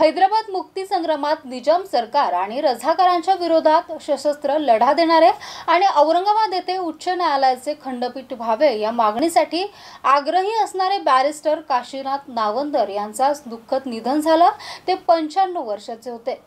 हैदराबाद मुक्ती संग्रामात निजाम सरकार आणि रझाकारांच्या विरोधात सशस्त्र लढा देणारे आणि औरंगाबाद येथे उच्च न्यायालयाचे खंडपीठ व्हावे या मागणीसाठी आग्रही असणारे बॅरिस्टर काशीनाथ नावंदर यांचा दुःखद निधन झालं ते पंच्याण्णव वर्षाचे होते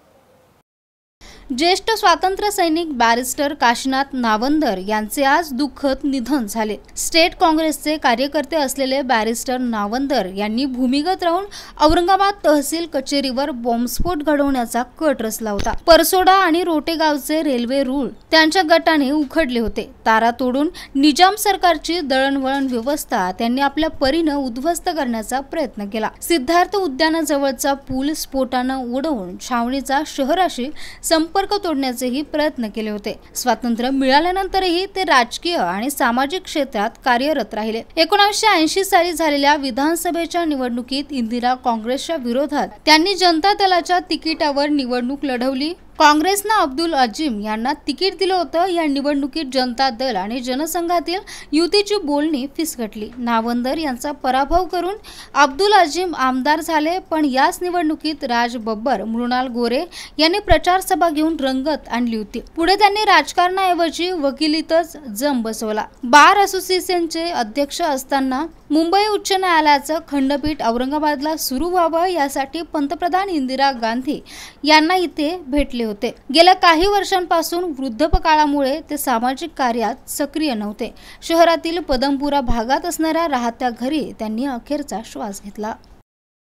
ज्येष्ठ स्वातंत्र्य सैनिक बॅरिस्टर काशीनाथ नावंदर यांचे आज दुःखद निधन झाले स्टेट काँग्रेसचे कार्यकर्ते असलेले बॅरिस्टर नावंदर यांनी भूमिगत राहून औरंगाबाद तहसील कचेरीवर बॉम्बस्फोट घडवण्याचा कट रचला होता परसोडा आणि रोटेगावचे रेल्वे रूळ त्यांच्या गटाने उखडले होते तारा तोडून निजाम सरकारची दळणवळण व्यवस्था त्यांनी आपल्या परीनं उद्ध्वस्त करण्याचा प्रयत्न केला सिद्धार्थ उद्यानाजवळचा पूल स्फोटानं उडवून छावणीचा शहराशी संपर्क संपर्क तोडण्याचेही प्रयत्न केले होते स्वातंत्र्य मिळाल्यानंतरही ते राजकीय आणि सामाजिक क्षेत्रात कार्यरत राहिले एकोणीसशे ऐंशी साली झालेल्या विधानसभेच्या निवडणुकीत इंदिरा काँग्रेसच्या विरोधात त्यांनी जनता दलाच्या तिकिटावर निवडणूक लढवली काँग्रेसनं अब्दुल अजिम यांना तिकीट दिलं होतं या निवडणुकीत जनता दल आणि जनसंघातील युतीची बोलणी फिसकटली नावंदर यांचा पराभव करून अब्दुल अजिम आमदार झाले पण याच निवडणुकीत राज बब्बर मृणाल गोरे यांनी प्रचारसभा घेऊन रंगत आणली होती पुढे त्यांनी राजकारणाऐवजी वकिलीतच जम बसवला बार असोसिएशनचे अध्यक्ष असताना मुंबई उच्च न्यायालयाचं खंडपीठ औरंगाबादला सुरू व्हावं यासाठी पंतप्रधान इंदिरा गांधी यांना इथे भेटले होते गेल्या काही वर्षांपासून वृद्धपकाळामुळे ते सामाजिक कार्यात सक्रिय नव्हते शहरातील पदमपुरा भागात असणाऱ्या राहत्या घरी त्यांनी अखेरचा श्वास घेतला